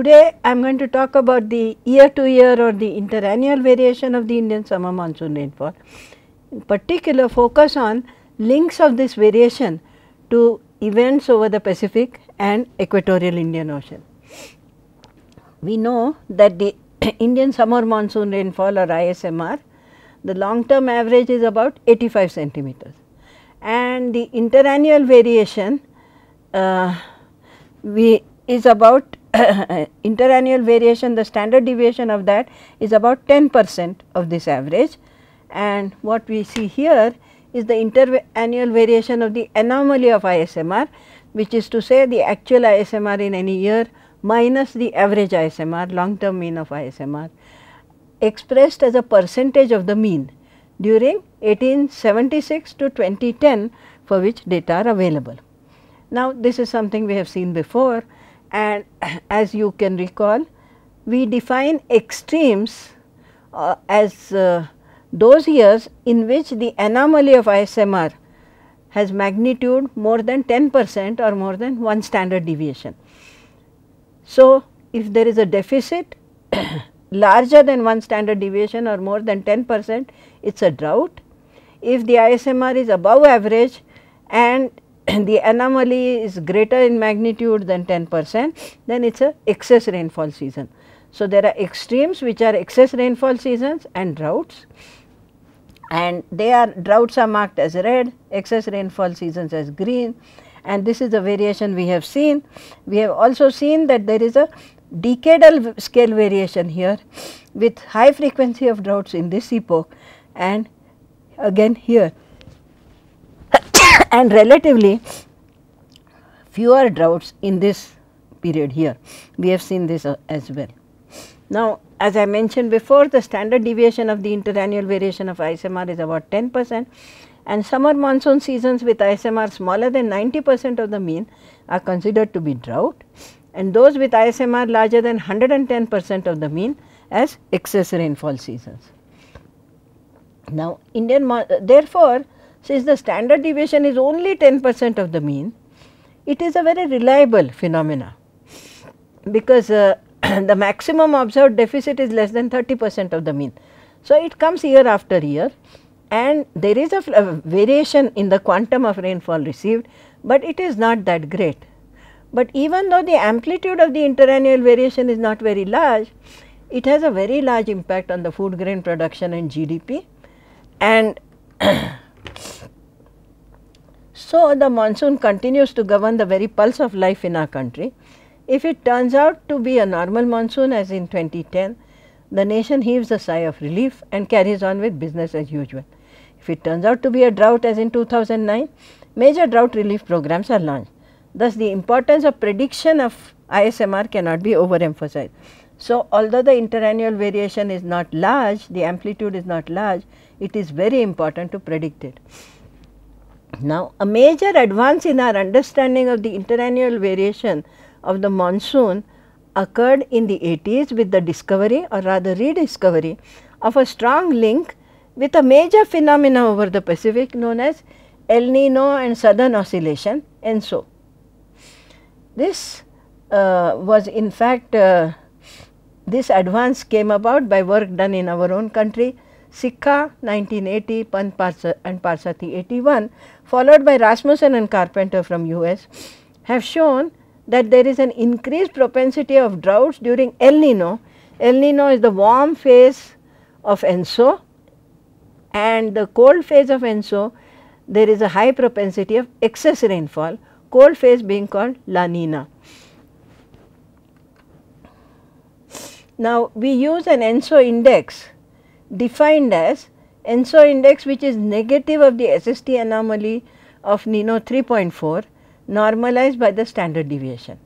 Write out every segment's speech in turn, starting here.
Today I am going to talk about the year to year or the interannual variation of the Indian summer monsoon rainfall. In particular focus on links of this variation to events over the Pacific and equatorial Indian Ocean. We know that the Indian summer monsoon rainfall or ISMR, the long term average is about 85 centimeters and the interannual variation uh, we is about interannual variation the standard deviation of that is about 10 percent of this average and what we see here is the interannual variation of the anomaly of ISMR which is to say the actual ISMR in any year minus the average ISMR long term mean of ISMR expressed as a percentage of the mean during 1876 to 2010 for which data are available. Now, this is something we have seen before and as you can recall we define extremes uh, as uh, those years in which the anomaly of ISMR has magnitude more than 10 percent or more than 1 standard deviation. So, if there is a deficit larger than 1 standard deviation or more than 10 percent, it is a drought. If the ISMR is above average and and the anomaly is greater in magnitude than 10 percent, then it is a excess rainfall season. So, there are extremes which are excess rainfall seasons and droughts and they are droughts are marked as red, excess rainfall seasons as green and this is the variation we have seen. We have also seen that there is a decadal scale variation here with high frequency of droughts in this epoch and again here and relatively fewer droughts in this period here. We have seen this uh, as well. Now, as I mentioned before, the standard deviation of the interannual variation of ISMR is about 10 percent and summer monsoon seasons with ISMR smaller than 90 percent of the mean are considered to be drought and those with ISMR larger than 110 percent of the mean as excess rainfall seasons. Now, Indian, uh, therefore, since the standard deviation is only 10 percent of the mean, it is a very reliable phenomena because uh, the maximum observed deficit is less than 30 percent of the mean. So, it comes year after year and there is a, a variation in the quantum of rainfall received, but it is not that great. But even though the amplitude of the interannual variation is not very large, it has a very large impact on the food grain production and GDP and So, the monsoon continues to govern the very pulse of life in our country. If it turns out to be a normal monsoon as in 2010, the nation heaves a sigh of relief and carries on with business as usual. If it turns out to be a drought as in 2009, major drought relief programs are launched. Thus, the importance of prediction of ISMR cannot be overemphasized. So, although the interannual variation is not large, the amplitude is not large, it is very important to predict it. Now, a major advance in our understanding of the interannual variation of the monsoon occurred in the 80s with the discovery or rather rediscovery of a strong link with a major phenomena over the Pacific known as El Nino and Southern Oscillation and so. This uh, was in fact uh, this advance came about by work done in our own country, Sikha 1980, Pant and Parsati 81, followed by Rasmussen and Carpenter from US, have shown that there is an increased propensity of droughts during El Nino. El Nino is the warm phase of ENSO and the cold phase of ENSO, there is a high propensity of excess rainfall, cold phase being called La Nina. Now, we use an ENSO index defined as ENSO index which is negative of the SST anomaly of Nino 3.4 normalized by the standard deviation.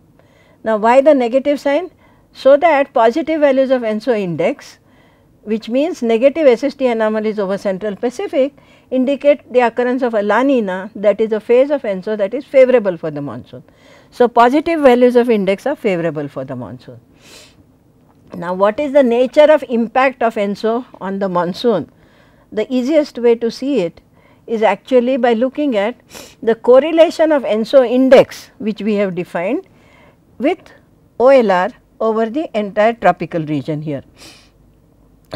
Now, why the negative sign? So that positive values of ENSO index which means negative SST anomalies over central Pacific indicate the occurrence of a La Nina that is a phase of ENSO that is favorable for the monsoon. So, positive values of index are favorable for the monsoon. Now, what is the nature of impact of ENSO on the monsoon? The easiest way to see it is actually by looking at the correlation of ENSO index which we have defined with OLR over the entire tropical region here.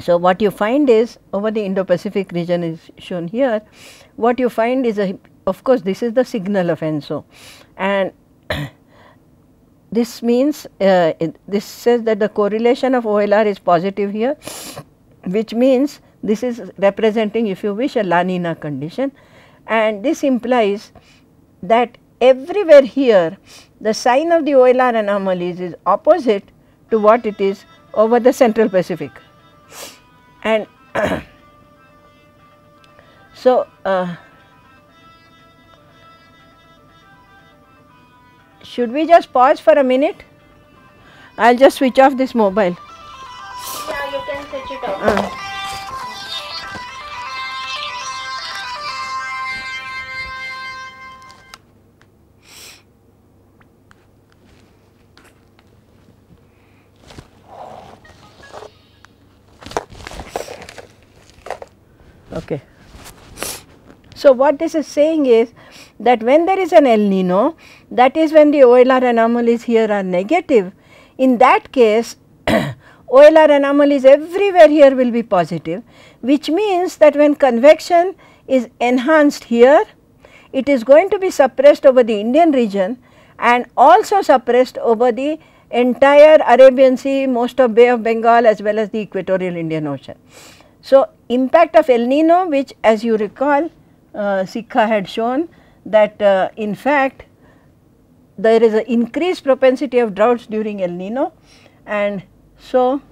So, what you find is over the Indo-Pacific region is shown here, what you find is a, of course, this is the signal of ENSO and this means uh, it, this says that the correlation of OLR is positive here which means this is representing if you wish a La Nina condition and this implies that everywhere here the sign of the OLR anomalies is opposite to what it is over the central Pacific and so uh, Should we just pause for a minute? I'll just switch off this mobile. Yeah, you can switch it off. Uh. Okay. So what this is saying is that when there is an El Nino, that is when the OLR anomalies here are negative. In that case OLR anomalies everywhere here will be positive which means that when convection is enhanced here it is going to be suppressed over the Indian region and also suppressed over the entire Arabian Sea, most of Bay of Bengal as well as the equatorial Indian Ocean. So, impact of El Nino which as you recall uh, Sikha had shown that uh, in fact there is an increased propensity of droughts during El Nino and so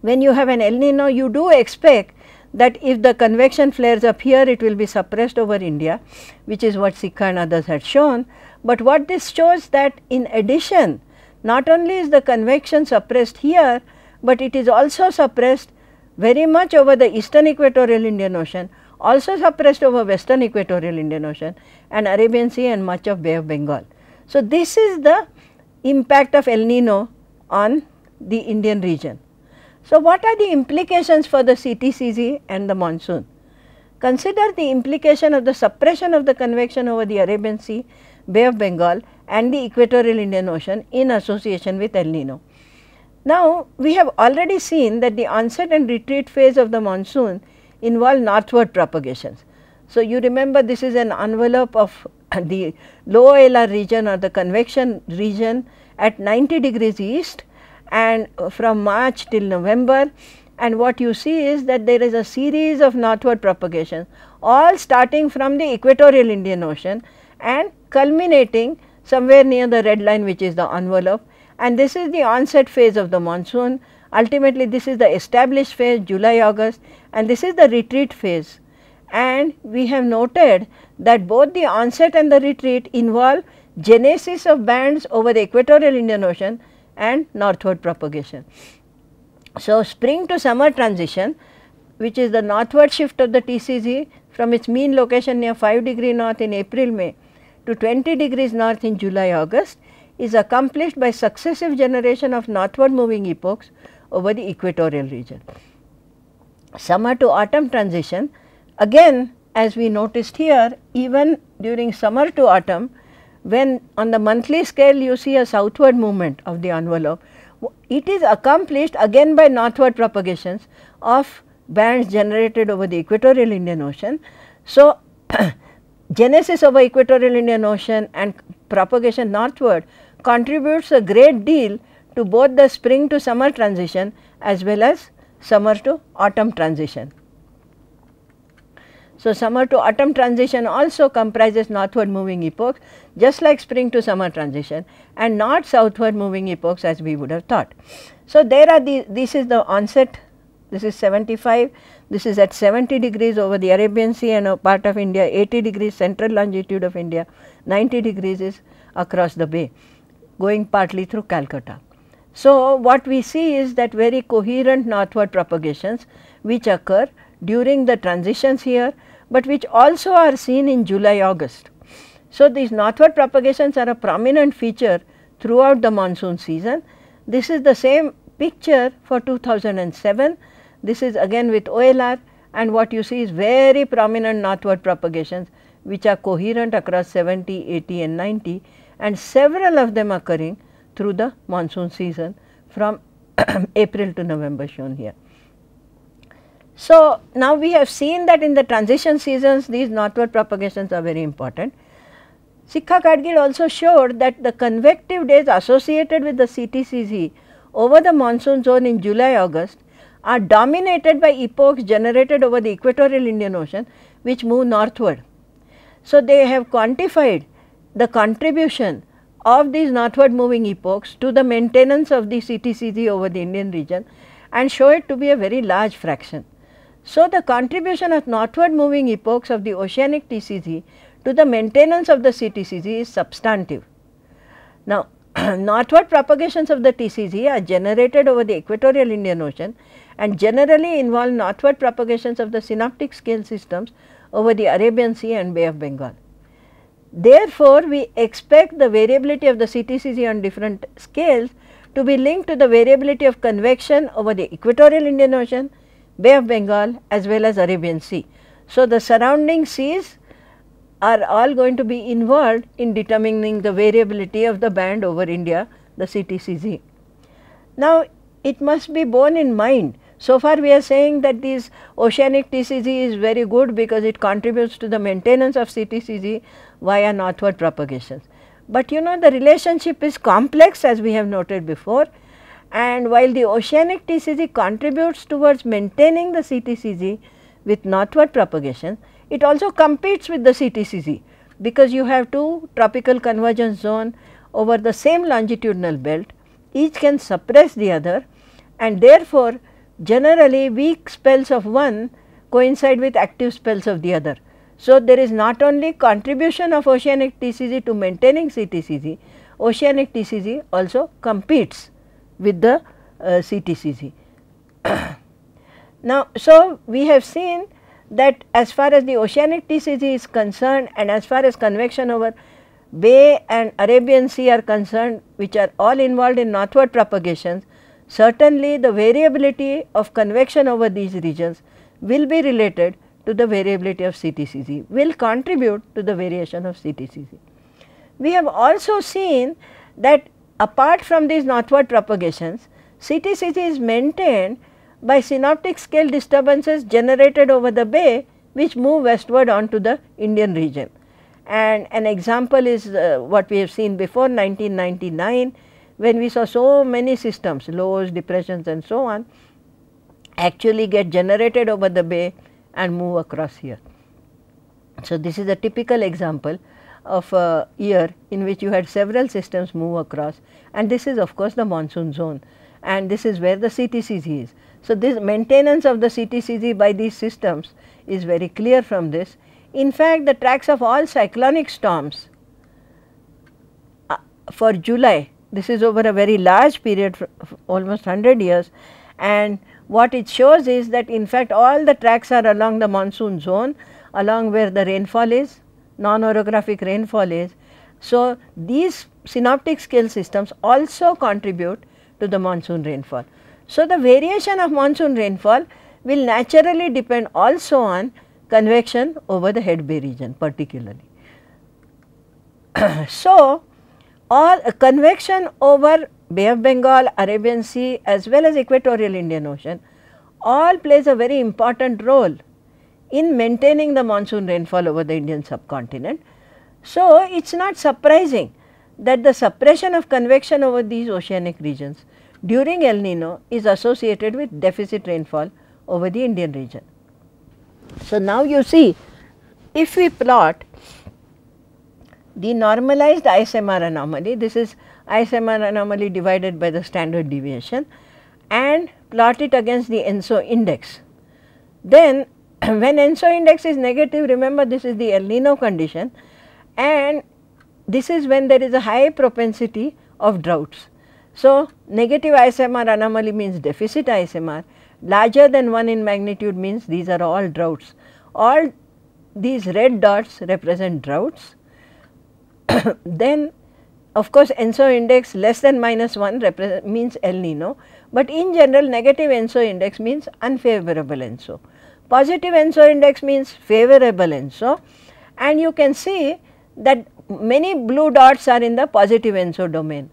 when you have an El Nino you do expect that if the convection flares up here it will be suppressed over India which is what Sikha and others had shown. But what this shows that in addition not only is the convection suppressed here but it is also suppressed very much over the eastern equatorial Indian Ocean also suppressed over western equatorial Indian Ocean and Arabian Sea and much of Bay of Bengal. So, this is the impact of El Nino on the Indian region. So, what are the implications for the CTCZ and the monsoon? Consider the implication of the suppression of the convection over the Arabian Sea, Bay of Bengal and the equatorial Indian Ocean in association with El Nino. Now, we have already seen that the onset and retreat phase of the monsoon involve northward propagations. So, you remember this is an envelope of the low ALR region or the convection region at 90 degrees east and uh, from March till November and what you see is that there is a series of northward propagation all starting from the equatorial Indian Ocean and culminating somewhere near the red line which is the envelope and this is the onset phase of the monsoon ultimately this is the established phase July August and this is the retreat phase and we have noted that both the onset and the retreat involve genesis of bands over the equatorial Indian Ocean and northward propagation. So, spring to summer transition which is the northward shift of the TCZ from its mean location near 5 degree north in April May to 20 degrees north in July August is accomplished by successive generation of northward moving epochs over the equatorial region. Summer to autumn transition Again, as we noticed here, even during summer to autumn, when on the monthly scale you see a southward movement of the envelope, it is accomplished again by northward propagations of bands generated over the equatorial Indian Ocean. So, genesis over equatorial Indian Ocean and propagation northward contributes a great deal to both the spring to summer transition as well as summer to autumn transition. So, summer to autumn transition also comprises northward moving epochs just like spring to summer transition and not southward moving epochs as we would have thought. So, there are the, this is the onset, this is 75, this is at 70 degrees over the Arabian Sea and a part of India, 80 degrees central longitude of India, 90 degrees is across the bay going partly through Calcutta. So, what we see is that very coherent northward propagations which occur during the transitions here but which also are seen in July August. So, these northward propagations are a prominent feature throughout the monsoon season. This is the same picture for 2007. This is again with OLR and what you see is very prominent northward propagations which are coherent across 70, 80 and 90 and several of them occurring through the monsoon season from April to November shown here. So, now we have seen that in the transition seasons these northward propagations are very important. Sikha Kadgil also showed that the convective days associated with the CTCZ over the monsoon zone in July August are dominated by epochs generated over the equatorial Indian Ocean which move northward. So, they have quantified the contribution of these northward moving epochs to the maintenance of the CTCZ over the Indian region and show it to be a very large fraction. So, the contribution of northward moving epochs of the oceanic TCG to the maintenance of the CTCG is substantive. Now, northward propagations of the TCG are generated over the equatorial Indian Ocean and generally involve northward propagations of the synoptic scale systems over the Arabian Sea and Bay of Bengal. Therefore, we expect the variability of the CTCG on different scales to be linked to the variability of convection over the equatorial Indian Ocean Bay of Bengal as well as Arabian Sea. So, the surrounding seas are all going to be involved in determining the variability of the band over India, the CTCG. Now, it must be borne in mind. So far we are saying that this oceanic TCG is very good because it contributes to the maintenance of CTCG via northward propagations. But you know the relationship is complex as we have noted before and while the oceanic TCG contributes towards maintaining the CTCG with northward propagation, it also competes with the CTCG because you have two tropical convergence zone over the same longitudinal belt, each can suppress the other and therefore, generally weak spells of one coincide with active spells of the other. So, there is not only contribution of oceanic TCG to maintaining CTCG, oceanic TCG also competes with the uh, CTCG. now, so we have seen that as far as the oceanic TCG is concerned and as far as convection over Bay and Arabian Sea are concerned which are all involved in northward propagations, certainly the variability of convection over these regions will be related to the variability of CTCG, will contribute to the variation of CTCG. We have also seen that apart from these northward propagations, CTCG is maintained by synoptic scale disturbances generated over the bay which move westward onto the Indian region. And an example is uh, what we have seen before 1999 when we saw so many systems, lows, depressions and so on actually get generated over the bay and move across here. So, this is a typical example of a year in which you had several systems move across and this is of course the monsoon zone and this is where the CTCZ is. So, this maintenance of the CTCZ by these systems is very clear from this. In fact, the tracks of all cyclonic storms uh, for July, this is over a very large period almost 100 years and what it shows is that in fact all the tracks are along the monsoon zone along where the rainfall is non-orographic rainfall is. So, these synoptic scale systems also contribute to the monsoon rainfall. So, the variation of monsoon rainfall will naturally depend also on convection over the head bay region particularly. so, all uh, convection over Bay of Bengal, Arabian Sea as well as equatorial Indian Ocean all plays a very important role in maintaining the monsoon rainfall over the Indian subcontinent. So, it is not surprising that the suppression of convection over these oceanic regions during El Nino is associated with deficit rainfall over the Indian region. So, now you see if we plot the normalized ISMR anomaly, this is ISMR anomaly divided by the standard deviation and plot it against the ENSO index, then when ENSO index is negative remember this is the El Nino condition and this is when there is a high propensity of droughts. So, negative ISMR anomaly means deficit ISMR, larger than 1 in magnitude means these are all droughts. All these red dots represent droughts. then of course, ENSO index less than minus 1 means El Nino, but in general negative ENSO index means unfavorable ENSO. Positive ENSO index means favorable ENSO and you can see that many blue dots are in the positive ENSO domain.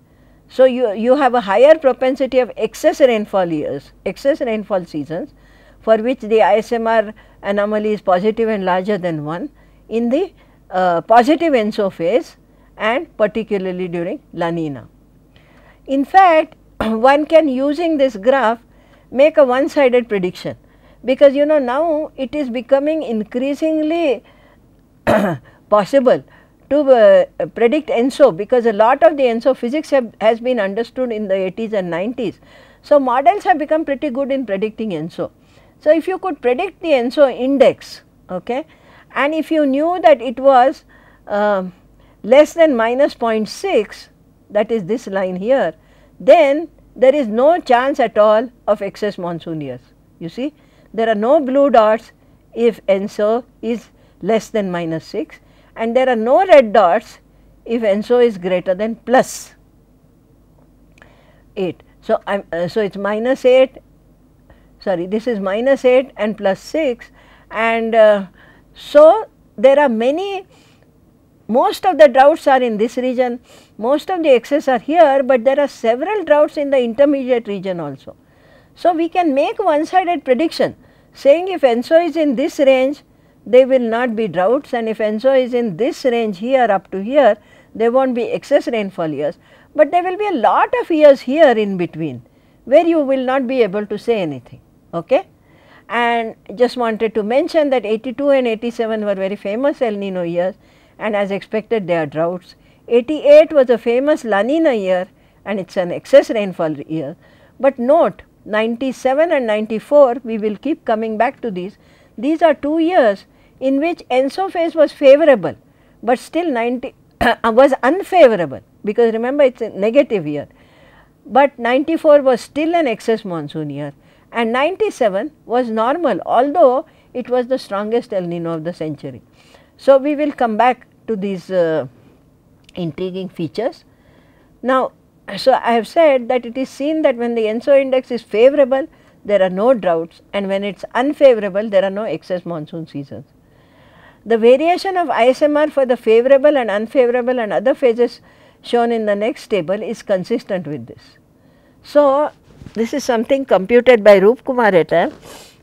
So, you, you have a higher propensity of excess rainfall years, excess rainfall seasons for which the ISMR anomaly is positive and larger than 1 in the uh, positive ENSO phase and particularly during La Nina. In fact, one can using this graph make a one sided prediction because you know now it is becoming increasingly possible to uh, predict ENSO because a lot of the ENSO physics have, has been understood in the 80s and 90s. So, models have become pretty good in predicting ENSO. So, if you could predict the ENSO index okay, and if you knew that it was uh, less than minus 0.6 that is this line here, then there is no chance at all of excess monsoon years you see there are no blue dots if ENSO is less than minus 6 and there are no red dots if ENSO is greater than plus 8. So, I am uh, so it is minus 8 sorry this is minus 8 and plus 6 and uh, so there are many most of the droughts are in this region most of the excess are here but there are several droughts in the intermediate region also. So, we can make one sided prediction saying if ENSO is in this range there will not be droughts and if ENSO is in this range here up to here there will not be excess rainfall years, but there will be a lot of years here in between where you will not be able to say anything. Okay? And just wanted to mention that 82 and 87 were very famous El Nino years and as expected they are droughts. 88 was a famous La Nina year and it is an excess rainfall year. But note 97 and 94 we will keep coming back to these. These are two years in which ENSO phase was favorable, but still 90 uh, was unfavorable because remember it is a negative year. But 94 was still an excess monsoon year and 97 was normal although it was the strongest El Nino of the century. So, we will come back to these uh, intriguing features. Now, so, I have said that it is seen that when the ENSO index is favorable, there are no droughts and when it is unfavorable, there are no excess monsoon seasons. The variation of ISMR for the favorable and unfavorable and other phases shown in the next table is consistent with this. So, this is something computed by Roop Kumar et al.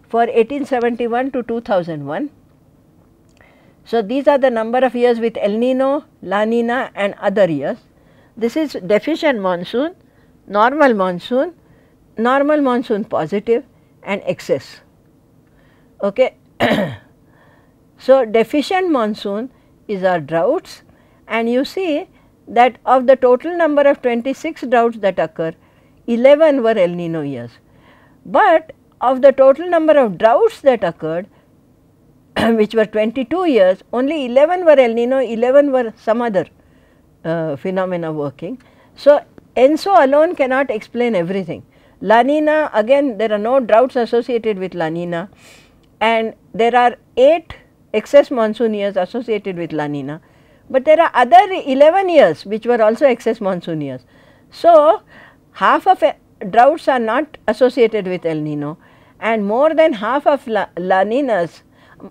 for 1871 to 2001. So, these are the number of years with El Nino, La Nina and other years. This is deficient monsoon, normal monsoon, normal monsoon positive and excess. Okay. so, deficient monsoon is our droughts and you see that of the total number of 26 droughts that occur, 11 were El Nino years. But of the total number of droughts that occurred, which were 22 years, only 11 were El Nino, 11 were some other uh, phenomena working. So, ENSO alone cannot explain everything. La Nina again there are no droughts associated with La Nina and there are 8 excess monsoon years associated with La Nina, but there are other 11 years which were also excess monsoon years. So, half of uh, droughts are not associated with El Nino and more than half of La, La Ninas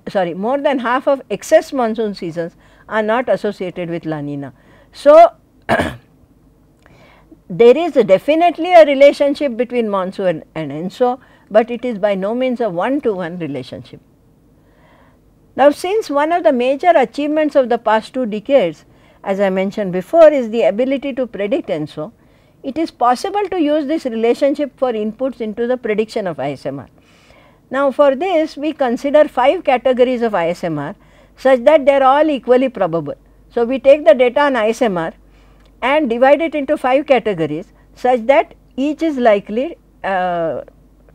sorry more than half of excess monsoon seasons are not associated with La Nina. So, there is definitely a relationship between monsoon and ENSO, but it is by no means a one to one relationship. Now, since one of the major achievements of the past two decades as I mentioned before is the ability to predict ENSO, it is possible to use this relationship for inputs into the prediction of ISMR. Now, for this we consider 5 categories of ISMR such that they are all equally probable. So, we take the data on ISMR and divide it into 5 categories such that each is likely uh,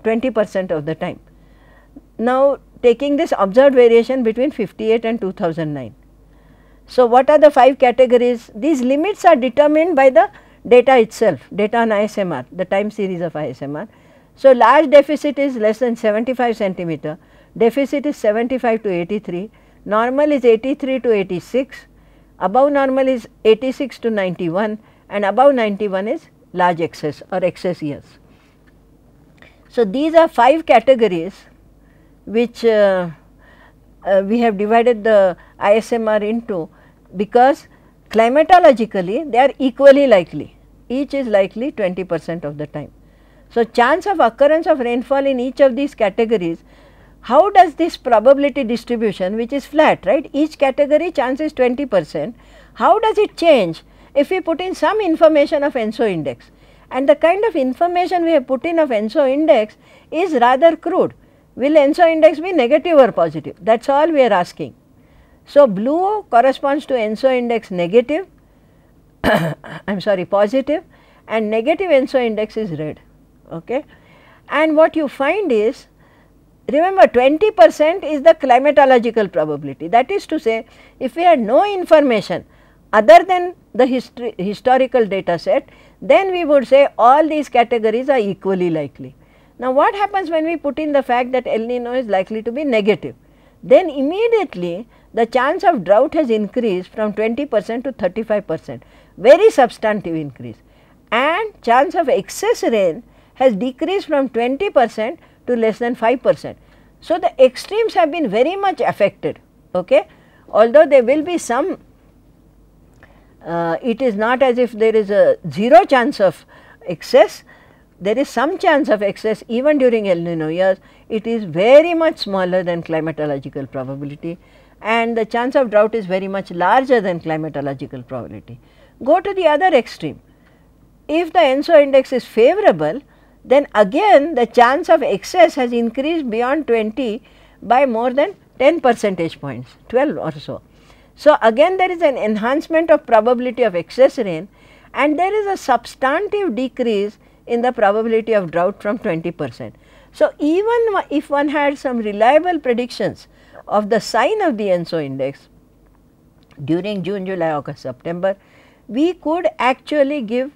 20 percent of the time. Now, taking this observed variation between 58 and 2009. So, what are the 5 categories? These limits are determined by the data itself, data on ISMR, the time series of ISMR. So, large deficit is less than 75 centimeter, deficit is 75 to 83, normal is 83 to 86, above normal is 86 to 91 and above 91 is large excess or excess years. So, these are 5 categories which uh, uh, we have divided the ISMR into because climatologically they are equally likely, each is likely 20 percent of the time. So, chance of occurrence of rainfall in each of these categories how does this probability distribution which is flat right each category chance is 20 percent how does it change if we put in some information of ENSO index and the kind of information we have put in of ENSO index is rather crude will ENSO index be negative or positive that is all we are asking. So, blue corresponds to ENSO index negative I am sorry positive and negative ENSO index is red okay. And what you find is Remember 20 percent is the climatological probability that is to say if we had no information other than the history, historical data set then we would say all these categories are equally likely. Now what happens when we put in the fact that El Nino is likely to be negative? Then immediately the chance of drought has increased from 20 percent to 35 percent, very substantive increase and chance of excess rain has decreased from 20 percent to less than 5 percent. So, the extremes have been very much affected, okay? although there will be some, uh, it is not as if there is a 0 chance of excess, there is some chance of excess even during El Nino years, it is very much smaller than climatological probability and the chance of drought is very much larger than climatological probability. Go to the other extreme. If the ENSO index is favorable, then again the chance of excess has increased beyond 20 by more than 10 percentage points, 12 or so. So, again there is an enhancement of probability of excess rain and there is a substantive decrease in the probability of drought from 20 percent. So, even if one had some reliable predictions of the sign of the ENSO index during June, July, August, September, we could actually give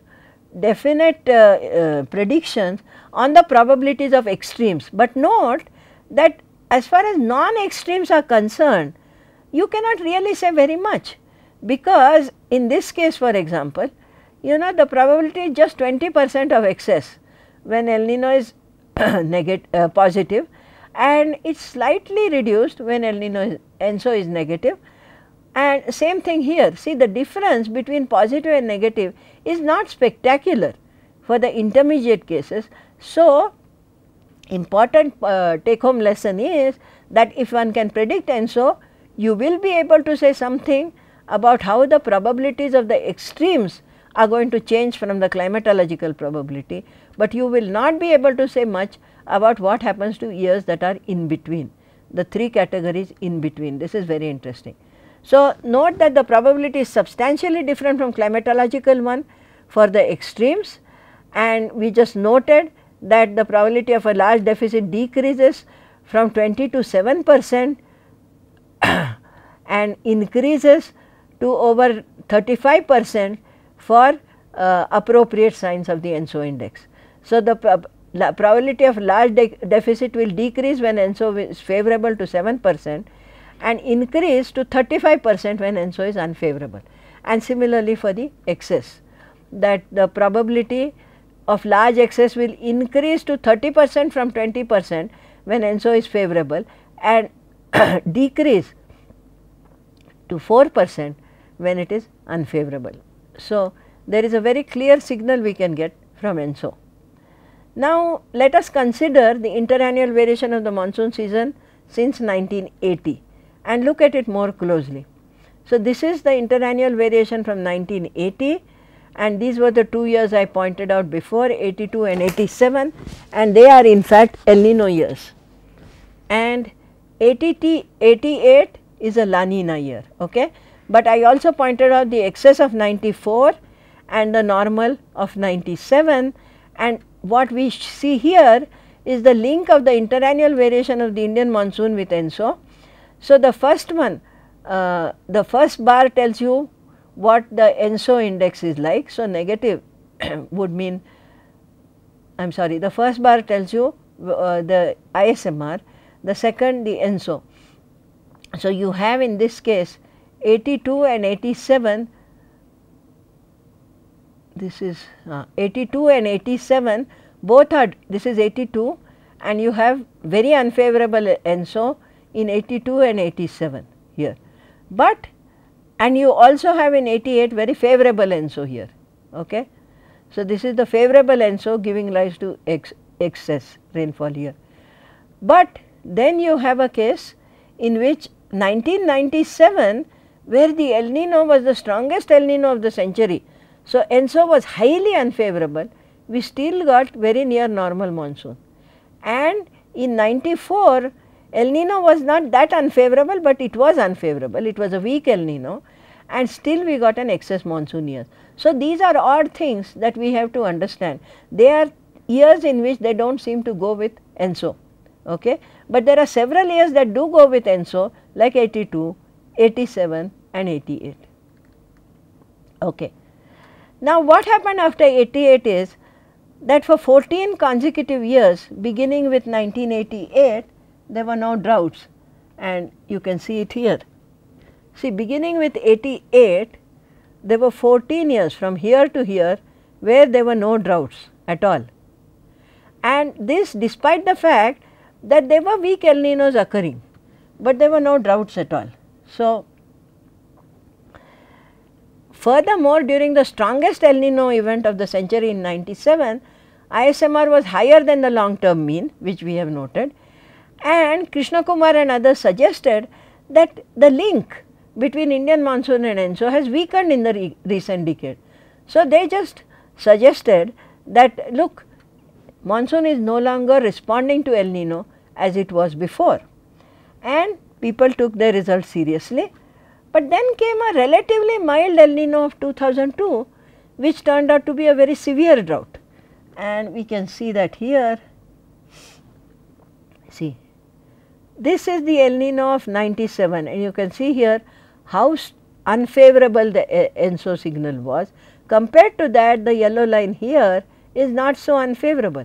definite uh, uh, predictions on the probabilities of extremes, but note that as far as non-extremes are concerned, you cannot really say very much because in this case for example, you know the probability is just 20 percent of excess when El Nino is negative uh, positive and it is slightly reduced when El Nino is ENSO is negative and same thing here see the difference between positive and negative is not spectacular for the intermediate cases. So, important uh, take home lesson is that if one can predict and so you will be able to say something about how the probabilities of the extremes are going to change from the climatological probability, but you will not be able to say much about what happens to years that are in between, the three categories in between. This is very interesting. So, note that the probability is substantially different from climatological one for the extremes and we just noted that the probability of a large deficit decreases from 20 to 7 percent and increases to over 35 percent for uh, appropriate signs of the ENSO index. So, the prob probability of large de deficit will decrease when ENSO is favorable to 7 percent and increase to 35 percent when ENSO is unfavorable. And similarly for the excess that the probability of large excess will increase to 30 percent from 20 percent when ENSO is favorable and decrease to 4 percent when it is unfavorable. So, there is a very clear signal we can get from ENSO. Now, let us consider the interannual variation of the monsoon season since 1980 and look at it more closely. So, this is the interannual variation from 1980 and these were the two years I pointed out before 82 and 87 and they are in fact El Nino years. And 88 is a La Nina year. Okay? But I also pointed out the excess of 94 and the normal of 97 and what we see here is the link of the interannual variation of the Indian monsoon with ENSO so, the first one, uh, the first bar tells you what the ENSO index is like. So, negative would mean, I am sorry, the first bar tells you uh, the ISMR, the second the ENSO. So, you have in this case 82 and 87, this is uh, 82 and 87, both are, this is 82 and you have very unfavorable ENSO in 82 and 87 here. But and you also have in 88 very favorable ENSO here. Okay. So, this is the favorable ENSO giving rise to ex excess rainfall here. But then you have a case in which 1997 where the El Nino was the strongest El Nino of the century. So, ENSO was highly unfavorable, we still got very near normal monsoon. And in 94 El Nino was not that unfavorable, but it was unfavorable. It was a weak El Nino and still we got an excess monsoon year. So, these are odd things that we have to understand. They are years in which they do not seem to go with ENSO. Okay? But there are several years that do go with ENSO like 82, 87 and 88. Okay. Now, what happened after 88 is that for 14 consecutive years beginning with 1988 there were no droughts and you can see it here. See beginning with 88 there were 14 years from here to here where there were no droughts at all. And this despite the fact that there were weak El Ninos occurring, but there were no droughts at all. So, furthermore during the strongest El Nino event of the century in 97, ISMR was higher than the long term mean which we have noted and Krishna Kumar and others suggested that the link between Indian monsoon and ENSO has weakened in the re recent decade. So, they just suggested that look monsoon is no longer responding to El Nino as it was before and people took their results seriously. But then came a relatively mild El Nino of 2002 which turned out to be a very severe drought and we can see that here This is the El Nino of 97 and you can see here how unfavorable the ENSO signal was. Compared to that the yellow line here is not so unfavorable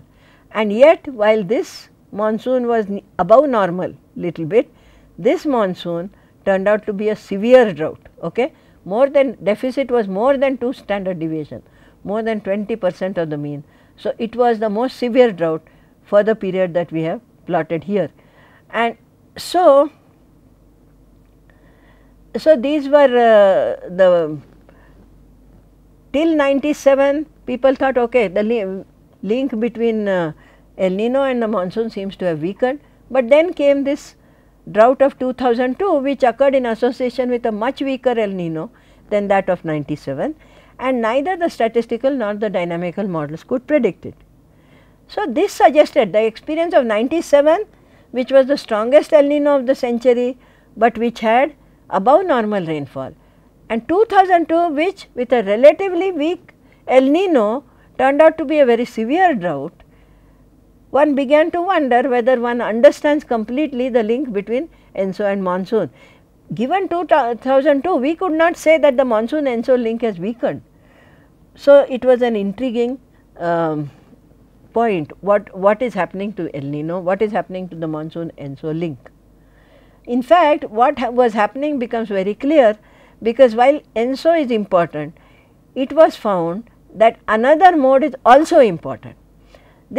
and yet while this monsoon was above normal little bit, this monsoon turned out to be a severe drought. Okay? More than deficit was more than 2 standard deviation, more than 20 percent of the mean. So, it was the most severe drought for the period that we have plotted here. And so, so these were uh, the till 97 people thought okay the li link between uh, El Nino and the monsoon seems to have weakened, but then came this drought of 2002 which occurred in association with a much weaker El Nino than that of 97 and neither the statistical nor the dynamical models could predict it. So, this suggested the experience of 97 which was the strongest El Nino of the century, but which had above normal rainfall and 2002 which with a relatively weak El Nino turned out to be a very severe drought, one began to wonder whether one understands completely the link between ENSO and monsoon. Given 2002, we could not say that the monsoon ENSO link has weakened. So, it was an intriguing um, point what, what is happening to El Nino, what is happening to the monsoon and so link. In fact, what ha was happening becomes very clear because while ENSO is important, it was found that another mode is also important.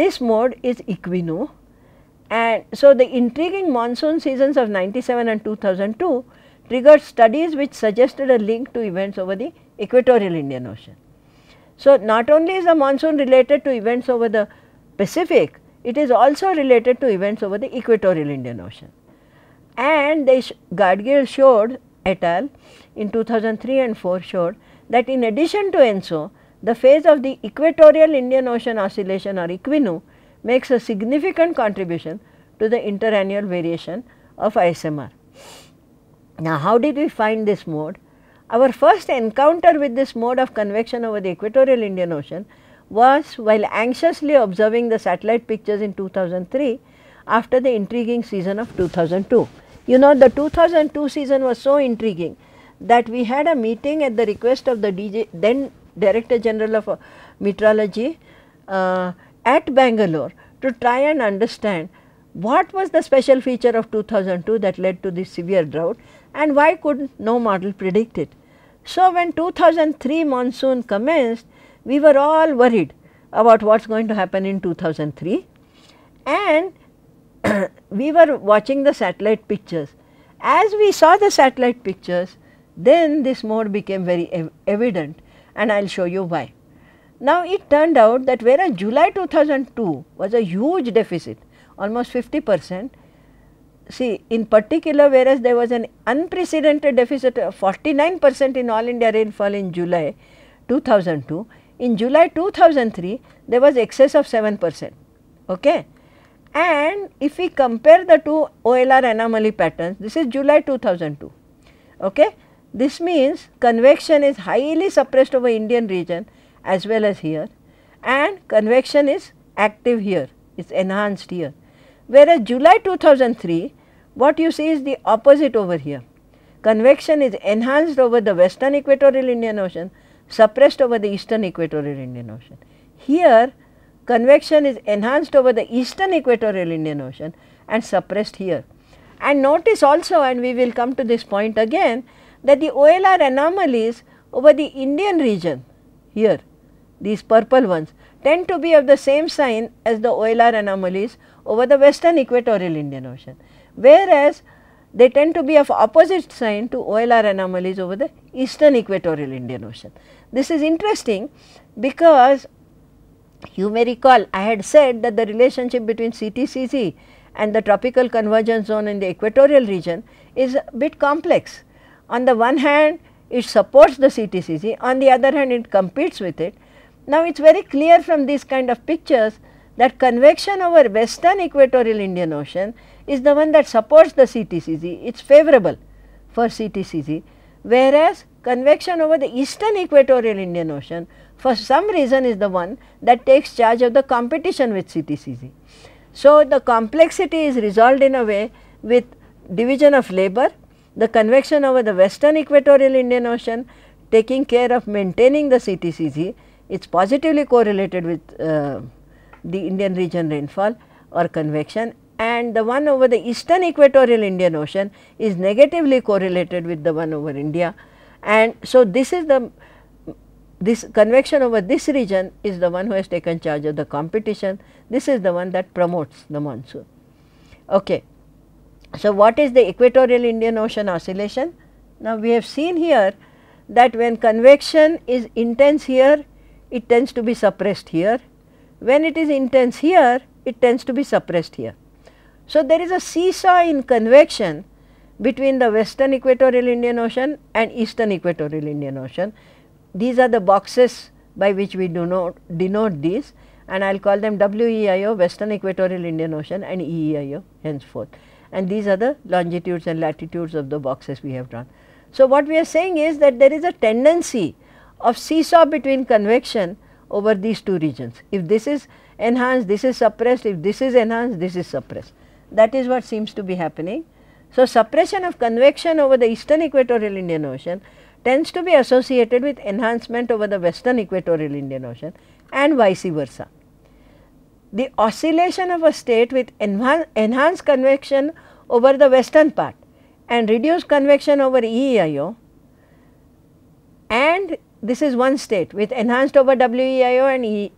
This mode is equino and so the intriguing monsoon seasons of 97 and 2002 triggered studies which suggested a link to events over the equatorial Indian Ocean. So, not only is the monsoon related to events over the Pacific, it is also related to events over the equatorial Indian Ocean. And they sh showed et al. in 2003 and 4 showed that in addition to ENSO, the phase of the equatorial Indian Ocean oscillation or equinu makes a significant contribution to the interannual variation of ISMR. Now, how did we find this mode? Our first encounter with this mode of convection over the equatorial Indian Ocean was while anxiously observing the satellite pictures in 2003 after the intriguing season of 2002. You know the 2002 season was so intriguing that we had a meeting at the request of the DJ, then Director General of uh, Meteorology uh, at Bangalore to try and understand what was the special feature of 2002 that led to this severe drought and why could no model predict it. So, when 2003 monsoon commenced, we were all worried about what is going to happen in 2003 and we were watching the satellite pictures. As we saw the satellite pictures, then this mode became very ev evident and I will show you why. Now it turned out that whereas July 2002 was a huge deficit, almost 50 percent, see in particular whereas there was an unprecedented deficit of 49 percent in all India rainfall in July 2002, in July 2003, there was excess of 7 percent. Okay? And if we compare the two OLR anomaly patterns, this is July 2002. Okay? This means convection is highly suppressed over Indian region as well as here and convection is active here, it is enhanced here. Whereas July 2003, what you see is the opposite over here. Convection is enhanced over the western equatorial Indian Ocean suppressed over the eastern equatorial Indian Ocean. Here convection is enhanced over the eastern equatorial Indian Ocean and suppressed here. And notice also and we will come to this point again that the OLR anomalies over the Indian region here these purple ones tend to be of the same sign as the OLR anomalies over the western equatorial Indian Ocean, whereas they tend to be of opposite sign to OLR anomalies over the eastern equatorial Indian Ocean. This is interesting because you may recall I had said that the relationship between CTCC and the tropical convergence zone in the equatorial region is a bit complex. On the one hand it supports the CTCC, on the other hand it competes with it. Now, it is very clear from these kind of pictures that convection over western equatorial Indian Ocean is the one that supports the CTCC, it is favorable for CTCC, whereas convection over the eastern equatorial Indian Ocean for some reason is the one that takes charge of the competition with CTCG. So, the complexity is resolved in a way with division of labor, the convection over the western equatorial Indian Ocean taking care of maintaining the CTCG, it is positively correlated with uh, the Indian region rainfall or convection and the one over the eastern equatorial Indian Ocean is negatively correlated with the one over India and so, this is the this convection over this region is the one who has taken charge of the competition. This is the one that promotes the monsoon. Okay. So, what is the equatorial Indian Ocean oscillation? Now, we have seen here that when convection is intense here, it tends to be suppressed here. When it is intense here, it tends to be suppressed here. So, there is a seesaw in convection between the western equatorial Indian Ocean and eastern equatorial Indian Ocean. These are the boxes by which we do not denote these and I will call them WEIO western equatorial Indian Ocean and EEIO henceforth and these are the longitudes and latitudes of the boxes we have drawn. So, what we are saying is that there is a tendency of seesaw between convection over these two regions. If this is enhanced, this is suppressed, if this is enhanced, this is suppressed. That is what seems to be happening. So, suppression of convection over the eastern equatorial Indian Ocean tends to be associated with enhancement over the western equatorial Indian Ocean and vice versa. The oscillation of a state with enhanced convection over the western part and reduced convection over EEIO and this is one state with enhanced over WEIO and e,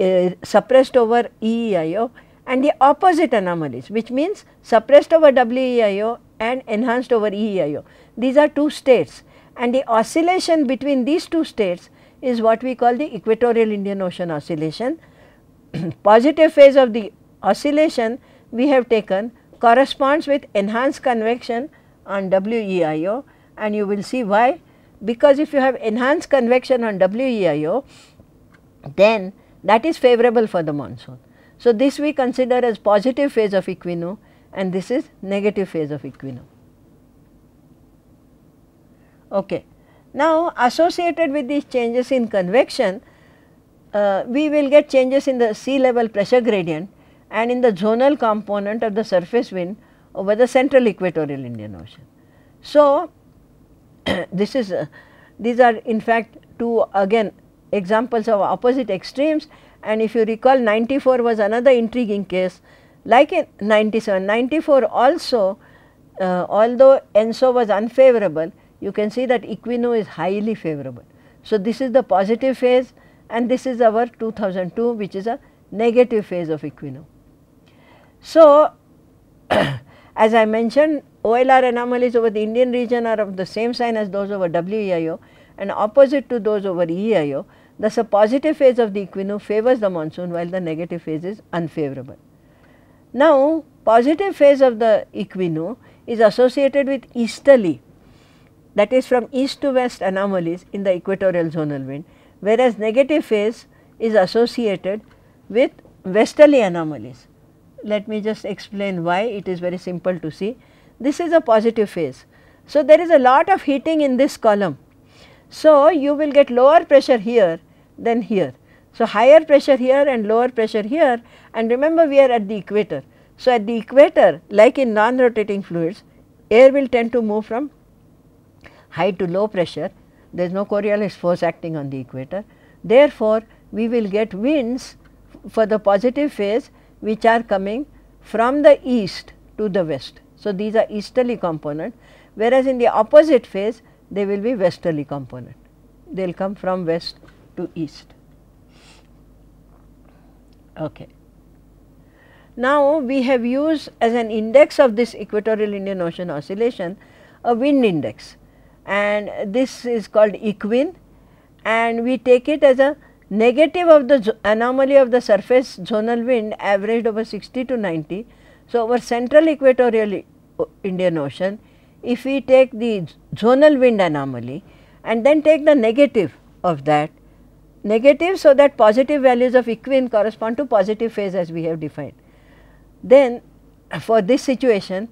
uh, suppressed over EEIO and the opposite anomalies which means suppressed over WEIO and enhanced over EEIO. These are two states and the oscillation between these two states is what we call the equatorial Indian Ocean oscillation. Positive phase of the oscillation we have taken corresponds with enhanced convection on WEIO and you will see why because if you have enhanced convection on WEIO then that is favorable for the monsoon so, this we consider as positive phase of equino and this is negative phase of equino. Okay. Now, associated with these changes in convection, uh, we will get changes in the sea level pressure gradient and in the zonal component of the surface wind over the central equatorial Indian Ocean. So, this is uh, these are in fact two again examples of opposite extremes and if you recall 94 was another intriguing case like in 97, 94 also uh, although ENSO was unfavorable you can see that Equino is highly favorable. So, this is the positive phase and this is our 2002 which is a negative phase of Equino. So, as I mentioned OLR anomalies over the Indian region are of the same sign as those over WEIO and opposite to those over EIO Thus, a positive phase of the equino favors the monsoon while the negative phase is unfavorable. Now, positive phase of the equino is associated with easterly that is from east to west anomalies in the equatorial zonal wind whereas negative phase is associated with westerly anomalies. Let me just explain why it is very simple to see. This is a positive phase. So, there is a lot of heating in this column. So, you will get lower pressure here than here. So, higher pressure here and lower pressure here and remember we are at the equator. So, at the equator like in non-rotating fluids air will tend to move from high to low pressure there is no Coriolis force acting on the equator. Therefore, we will get winds for the positive phase which are coming from the east to the west. So, these are easterly component whereas in the opposite phase they will be westerly component they will come from west to east. Okay. Now, we have used as an index of this equatorial Indian Ocean oscillation a wind index and this is called EQUIN, and we take it as a negative of the anomaly of the surface zonal wind averaged over 60 to 90. So, over central equatorial Indian Ocean, if we take the zonal wind anomaly and then take the negative of that, negative so that positive values of equine correspond to positive phase as we have defined. Then for this situation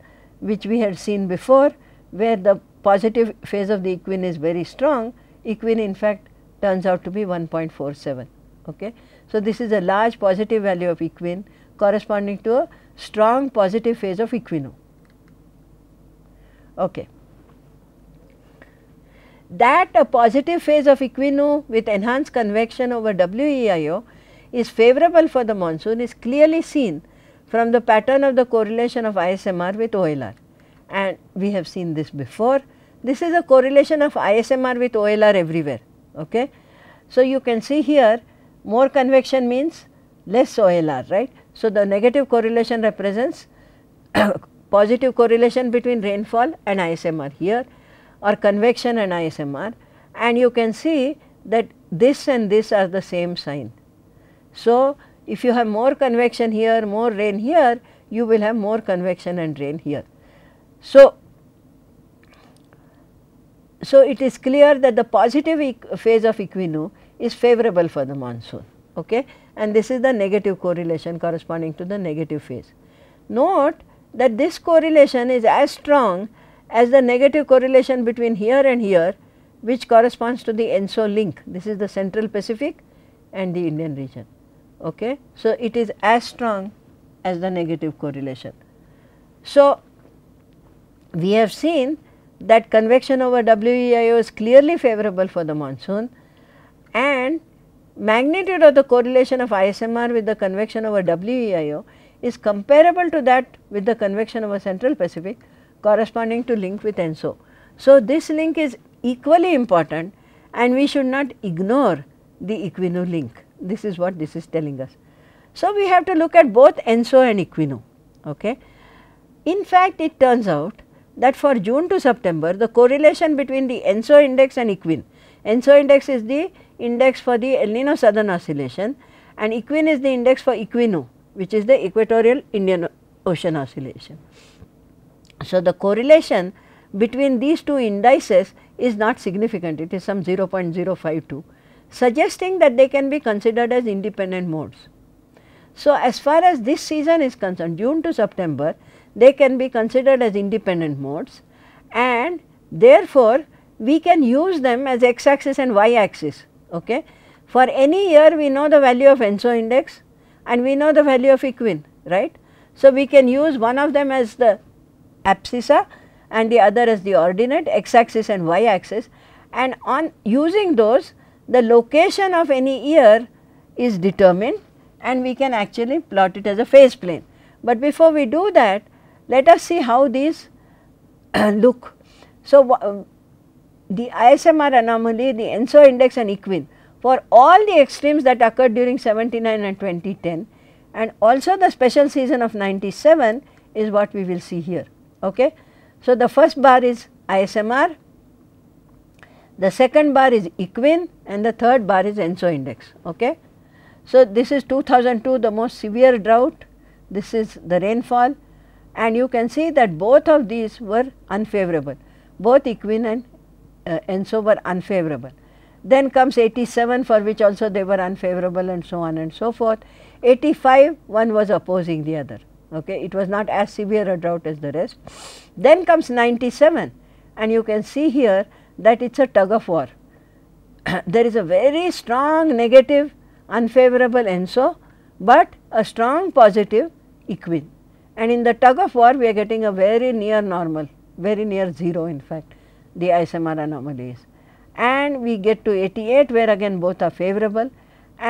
which we had seen before where the positive phase of the equine is very strong, equine in fact turns out to be 1.47. Okay. So, this is a large positive value of equine corresponding to a strong positive phase of equino. Okay that a positive phase of equino with enhanced convection over WEIO is favorable for the monsoon is clearly seen from the pattern of the correlation of ISMR with OLR and we have seen this before. This is a correlation of ISMR with OLR everywhere. Okay? So, you can see here more convection means less OLR right. So, the negative correlation represents positive correlation between rainfall and ISMR here or convection and ISMR and you can see that this and this are the same sign. So, if you have more convection here, more rain here, you will have more convection and rain here. So, so it is clear that the positive e phase of equino is favorable for the monsoon okay? and this is the negative correlation corresponding to the negative phase. Note that this correlation is as strong as the negative correlation between here and here which corresponds to the ENSO link. This is the central Pacific and the Indian region. Okay? So, it is as strong as the negative correlation. So, we have seen that convection over WEIO is clearly favorable for the monsoon and magnitude of the correlation of ISMR with the convection over WEIO is comparable to that with the convection over central Pacific corresponding to link with ENSO. So, this link is equally important and we should not ignore the equino link. This is what this is telling us. So, we have to look at both ENSO and equino. Okay. In fact, it turns out that for June to September, the correlation between the ENSO index and equin, ENSO index is the index for the El Nino Southern Oscillation and equin is the index for equino, which is the equatorial Indian Ocean Oscillation. So, the correlation between these two indices is not significant, it is some 0.052, suggesting that they can be considered as independent modes. So, as far as this season is concerned, June to September, they can be considered as independent modes and therefore, we can use them as x axis and y axis. Okay? For any year, we know the value of ENSO index and we know the value of equine, right. So, we can use one of them as the abscissa and the other is the ordinate x axis and y axis and on using those the location of any ear is determined and we can actually plot it as a phase plane. But before we do that let us see how these look. So, uh, the ISMR anomaly, the ENSO index and equine for all the extremes that occurred during 79 and 2010 and also the special season of 97 is what we will see here. Okay. So, the first bar is ISMR, the second bar is equine and the third bar is ENSO index. Okay. So, this is 2002 the most severe drought, this is the rainfall and you can see that both of these were unfavorable, both equine and uh, ENSO were unfavorable. Then comes 87 for which also they were unfavorable and so on and so forth. 85 one was opposing the other okay it was not as severe a drought as the rest then comes 97 and you can see here that it's a tug of war there is a very strong negative unfavorable enso but a strong positive equine and in the tug of war we are getting a very near normal very near zero in fact the ismr anomaly is and we get to 88 where again both are favorable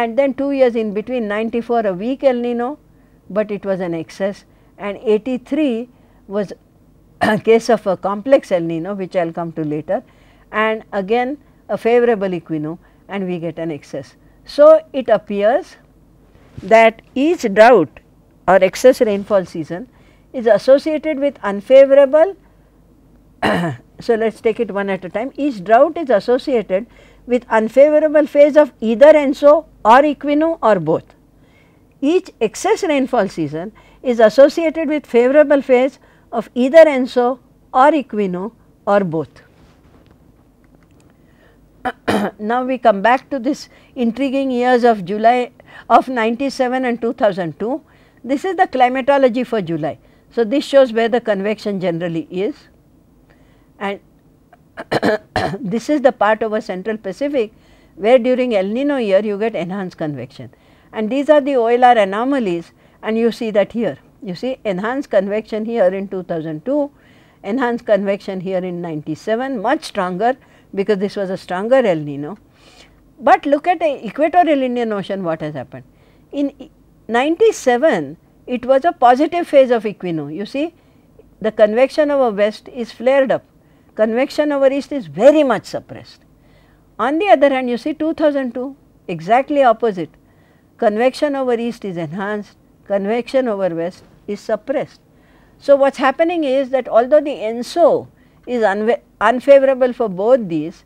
and then 2 years in between 94 a weak el nino but it was an excess and 83 was a case of a complex El Nino which I will come to later and again a favorable equino and we get an excess. So, it appears that each drought or excess rainfall season is associated with unfavorable, so let us take it one at a time, each drought is associated with unfavorable phase of either ENSO or equino or both. Each excess rainfall season is associated with favorable phase of either ENSO or equino or both. now we come back to this intriguing years of July of 97 and 2002. This is the climatology for July. So, this shows where the convection generally is and this is the part over central Pacific where during El Nino year you get enhanced convection and these are the OLR anomalies and you see that here. You see enhanced convection here in 2002, enhanced convection here in 97 much stronger because this was a stronger El Nino. But look at the equatorial Indian Ocean what has happened. In 97 it was a positive phase of equino. You see the convection over west is flared up, convection over east is very much suppressed. On the other hand you see 2002 exactly opposite Convection over east is enhanced, convection over west is suppressed. So, what is happening is that although the ENSO is unfavorable for both these,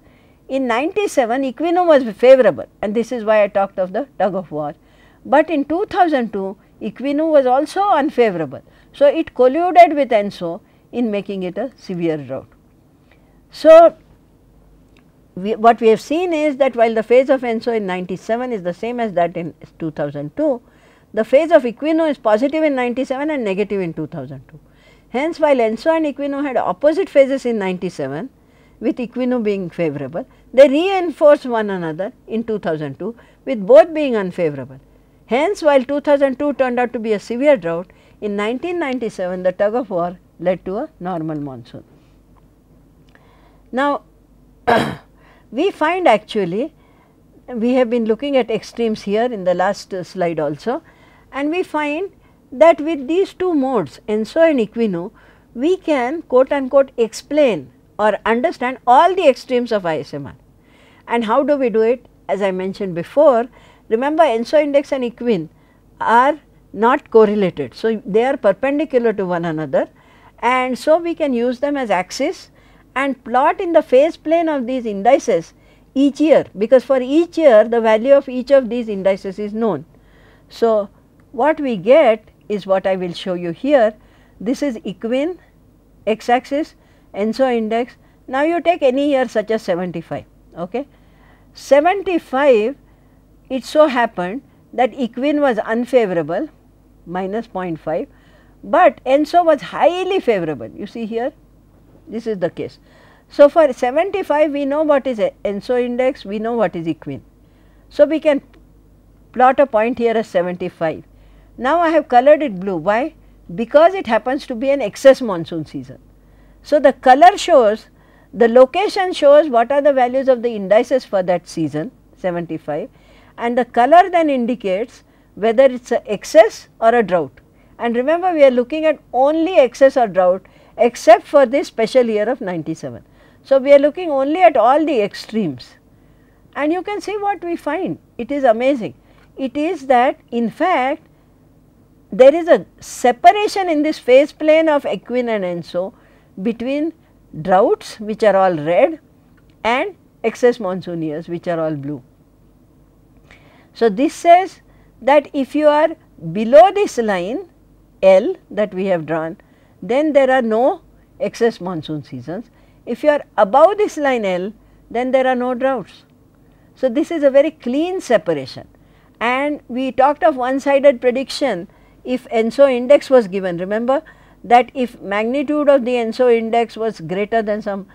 in 97 Equino was favorable and this is why I talked of the tug of war. But in 2002 Equino was also unfavorable. So, it colluded with ENSO in making it a severe drought. So, we, what we have seen is that while the phase of ENSO in 97 is the same as that in 2002, the phase of Equino is positive in 97 and negative in 2002. Hence, while ENSO and Equino had opposite phases in 97, with Equino being favorable, they reinforce one another in 2002 with both being unfavorable. Hence, while 2002 turned out to be a severe drought, in 1997 the tug of war led to a normal monsoon. Now, we find actually we have been looking at extremes here in the last uh, slide also and we find that with these two modes enso and equino we can quote unquote explain or understand all the extremes of ISMR. And how do we do it? As I mentioned before, remember enso index and equin are not correlated. So, they are perpendicular to one another and so we can use them as axis and plot in the phase plane of these indices each year because for each year the value of each of these indices is known. So, what we get is what I will show you here. This is equine x axis ENSO index. Now, you take any year such as 75. Okay. 75 it so happened that equine was unfavorable minus 0.5, but ENSO was highly favorable you see here this is the case. So, for 75 we know what is ENSO index, we know what is equine. So, we can plot a point here as 75. Now, I have colored it blue, why? Because it happens to be an excess monsoon season. So, the color shows the location shows what are the values of the indices for that season 75 and the color then indicates whether it is a excess or a drought. And remember we are looking at only excess or drought except for this special year of 97. So, we are looking only at all the extremes and you can see what we find. It is amazing. It is that in fact, there is a separation in this phase plane of equine and enso between droughts which are all red and excess monsoon years which are all blue. So, this says that if you are below this line L that we have drawn then there are no excess monsoon seasons. If you are above this line L, then there are no droughts. So, this is a very clean separation and we talked of one sided prediction if ENSO index was given. Remember that if magnitude of the ENSO index was greater than some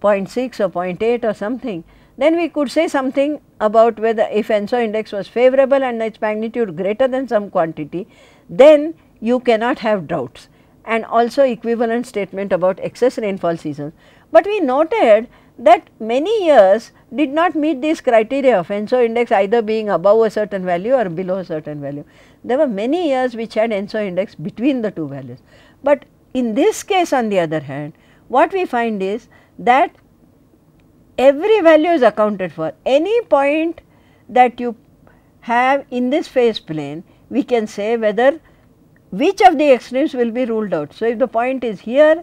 0.6 or 0.8 or something, then we could say something about whether if ENSO index was favorable and its magnitude greater than some quantity, then you cannot have droughts and also equivalent statement about excess rainfall season. But we noted that many years did not meet these criteria of ENSO index either being above a certain value or below a certain value. There were many years which had ENSO index between the two values. But in this case on the other hand, what we find is that every value is accounted for. Any point that you have in this phase plane, we can say whether which of the extremes will be ruled out. So, if the point is here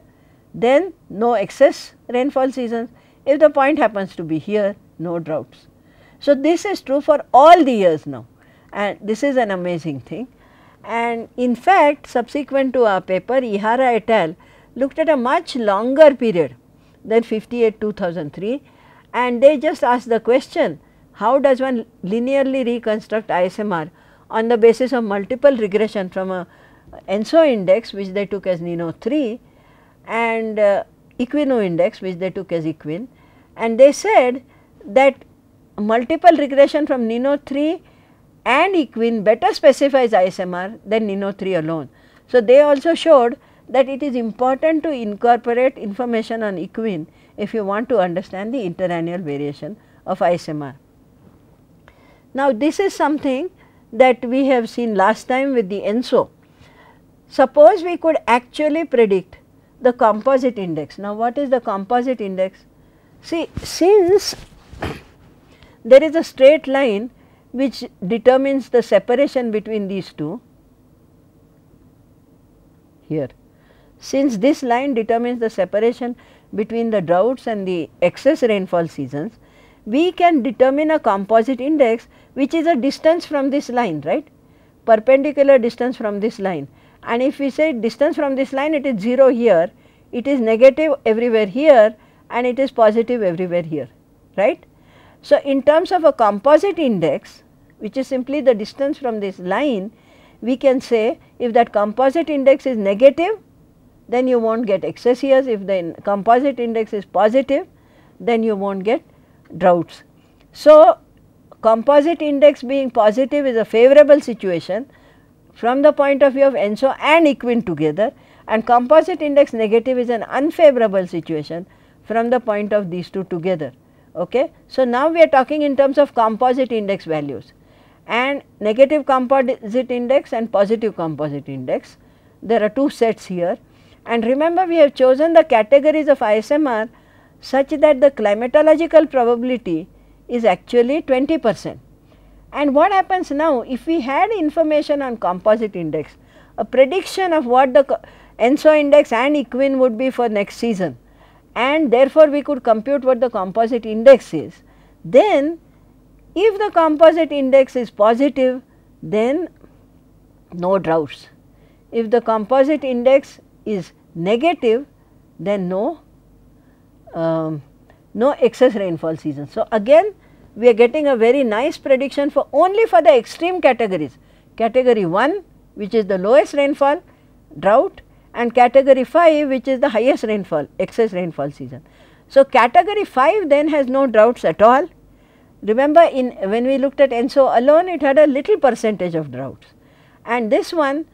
then no excess rainfall seasons, if the point happens to be here no droughts. So, this is true for all the years now and this is an amazing thing and in fact subsequent to our paper Ihara et al looked at a much longer period than 58 2003 and they just asked the question how does one linearly reconstruct ISMR on the basis of multiple regression from a ENSO index which they took as NINO 3 and uh, Equino index which they took as Equin and they said that multiple regression from NINO 3 and Equin better specifies ISMR than NINO 3 alone. So, they also showed that it is important to incorporate information on equine if you want to understand the interannual variation of ISMR. Now, this is something that we have seen last time with the ENSO Suppose we could actually predict the composite index. Now, what is the composite index? See, since there is a straight line which determines the separation between these two here. Since this line determines the separation between the droughts and the excess rainfall seasons, we can determine a composite index which is a distance from this line, right, perpendicular distance from this line and if we say distance from this line it is 0 here, it is negative everywhere here and it is positive everywhere here, right. So, in terms of a composite index which is simply the distance from this line, we can say if that composite index is negative then you will not get excess years, if the composite index is positive then you will not get droughts. So, composite index being positive is a favorable situation from the point of view of Enso and equine together and composite index negative is an unfavorable situation from the point of these two together. Okay? So, now we are talking in terms of composite index values and negative composite index and positive composite index. There are two sets here and remember we have chosen the categories of ISMR such that the climatological probability is actually 20 percent and what happens now if we had information on composite index, a prediction of what the ENSO index and equine would be for next season and therefore we could compute what the composite index is, then if the composite index is positive then no droughts. If the composite index is negative then no, um, no excess rainfall season. So, again we are getting a very nice prediction for only for the extreme categories. Category 1 which is the lowest rainfall drought and category 5 which is the highest rainfall excess rainfall season. So, category 5 then has no droughts at all. Remember in when we looked at ENSO alone it had a little percentage of droughts and this one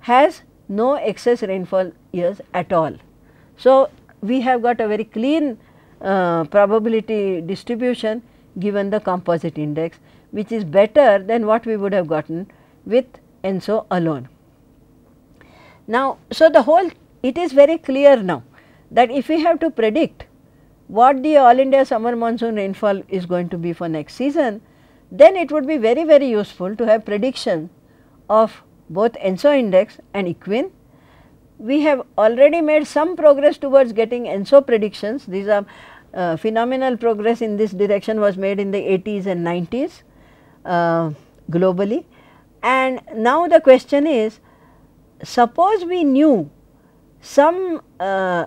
has no excess rainfall years at all. So, we have got a very clean uh, probability distribution given the composite index which is better than what we would have gotten with ENSO alone. Now, so the whole it is very clear now that if we have to predict what the all India summer monsoon rainfall is going to be for next season, then it would be very very useful to have prediction of both ENSO index and equine. We have already made some progress towards getting ENSO predictions. These are uh, phenomenal progress in this direction was made in the 80s and 90s uh, globally. And now the question is, suppose we knew some uh,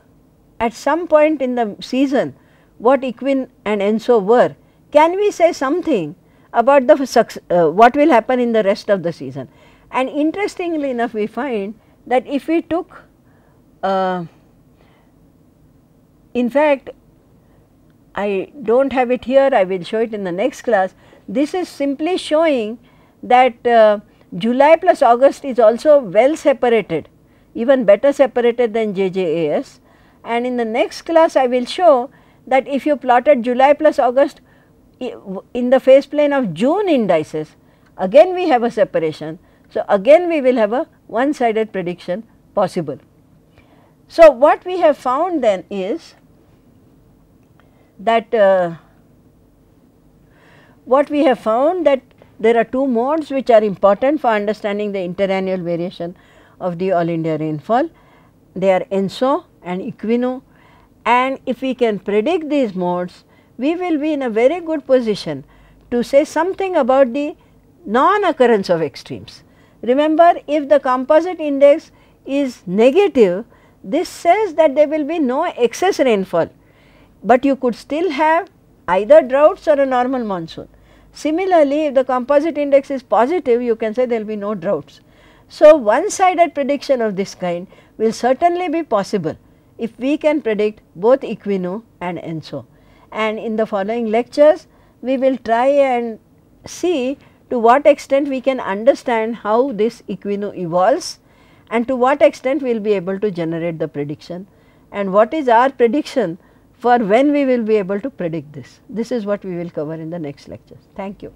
at some point in the season what Equin and Enso were, can we say something about the uh, what will happen in the rest of the season? And interestingly enough, we find that if we took uh, in fact I do not have it here, I will show it in the next class. This is simply showing that uh, July plus August is also well separated, even better separated than JJAS. And in the next class, I will show that if you plotted July plus August in the phase plane of June indices, again we have a separation. So, again we will have a one sided prediction possible. So, what we have found then is that uh, what we have found that there are two modes which are important for understanding the interannual variation of the all India rainfall. They are ENSO and Equino and if we can predict these modes, we will be in a very good position to say something about the non-occurrence of extremes. Remember if the composite index is negative, this says that there will be no excess rainfall but you could still have either droughts or a normal monsoon. Similarly, if the composite index is positive, you can say there will be no droughts. So, one sided prediction of this kind will certainly be possible if we can predict both Equino and ENSO. And in the following lectures, we will try and see to what extent we can understand how this Equino evolves and to what extent we will be able to generate the prediction and what is our prediction for when we will be able to predict this. This is what we will cover in the next lecture. Thank you.